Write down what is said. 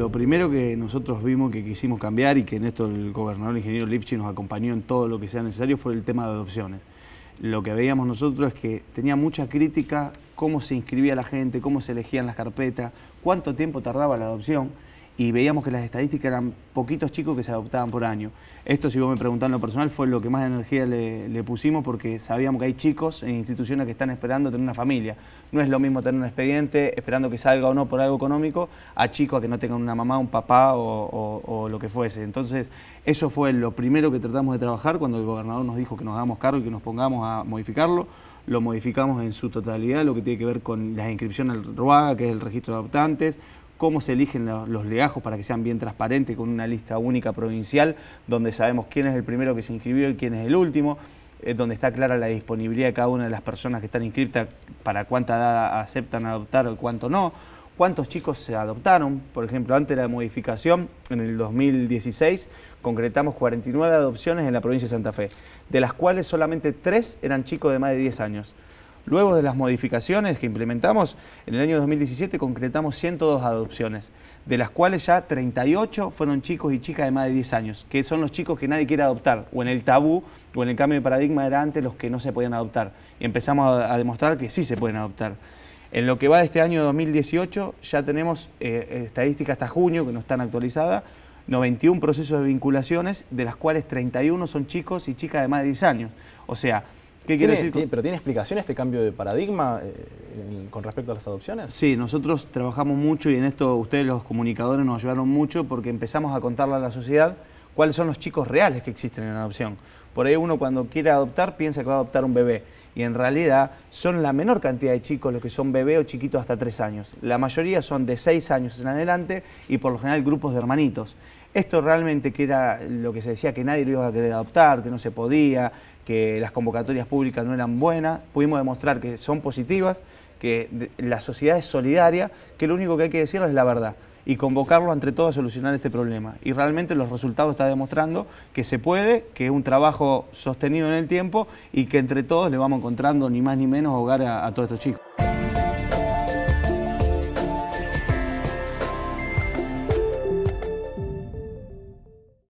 lo primero que nosotros vimos que quisimos cambiar y que en esto el gobernador ingeniero Lipchi nos acompañó en todo lo que sea necesario fue el tema de adopciones. Lo que veíamos nosotros es que tenía mucha crítica cómo se inscribía la gente, cómo se elegían las carpetas, cuánto tiempo tardaba la adopción y veíamos que las estadísticas eran poquitos chicos que se adoptaban por año. Esto, si vos me preguntás en lo personal, fue lo que más energía le, pusimos porque sabíamos que hay chicos en instituciones que están esperando tener una familia. No es lo mismo tener un expediente esperando que salga o no por algo económico a chicos a que no tengan una mamá, un papá o, lo que fuese. Entonces, eso fue lo primero que tratamos de trabajar cuando el gobernador nos dijo que nos hagamos cargo y que nos pongamos a modificarlo lo modificamos en su totalidad, lo que tiene que ver con las inscripciones al RUAGA, que es el registro de adoptantes, cómo se eligen los, legajos para que sean bien transparentes, con una lista única provincial, donde sabemos quién es el primero que se inscribió y quién es el último eh, donde está clara la disponibilidad de cada una de las personas que están inscritas para cuánta edad aceptan adoptar o cuánto no, cuántos chicos se adoptaron, por ejemplo, antes de la modificación, en el 2016, concretamos 49 adopciones en la provincia de Santa Fe, de las cuales solamente 3 eran chicos de más de 10 años. Luego de las modificaciones que implementamos, en el año 2017 concretamos 102 adopciones, de las cuales ya 38 fueron chicos y chicas de más de 10 años, que son los chicos que nadie quiere adoptar, o en el tabú, o en el cambio de paradigma eran antes los que no se podían adoptar. Y empezamos a, demostrar que sí se pueden adoptar. En lo que va de este año 2018, ya tenemos eh, estadísticas hasta junio, que no están actualizadas, 91 procesos de vinculaciones, de las cuales 31 son chicos y chicas de más de 10 años. O sea, ¿Qué quiere ¿Pero tiene explicación este cambio de paradigma eh, con respecto a las adopciones? Sí, nosotros trabajamos mucho y en esto ustedes los comunicadores nos ayudaron mucho porque empezamos a contarle a la sociedad cuáles son los chicos reales que existen en adopción. Por ahí uno cuando quiere adoptar piensa que va a adoptar un bebé y en realidad son la menor cantidad de chicos los que son bebé o chiquitos hasta tres años. La mayoría son de seis años en adelante y por lo general grupos de hermanitos. Esto realmente que era lo que se decía que nadie lo iba a querer adoptar, que no se podía, que las convocatorias públicas no eran buenas, pudimos demostrar que son positivas, que la sociedad es solidaria, que lo único que hay que decirles es la verdad y convocarlos entre todos a solucionar este problema. Y realmente los resultados están demostrando que se puede, que es un trabajo sostenido en el tiempo y que entre todos le vamos encontrando ni más ni menos hogar a, a todos estos chicos.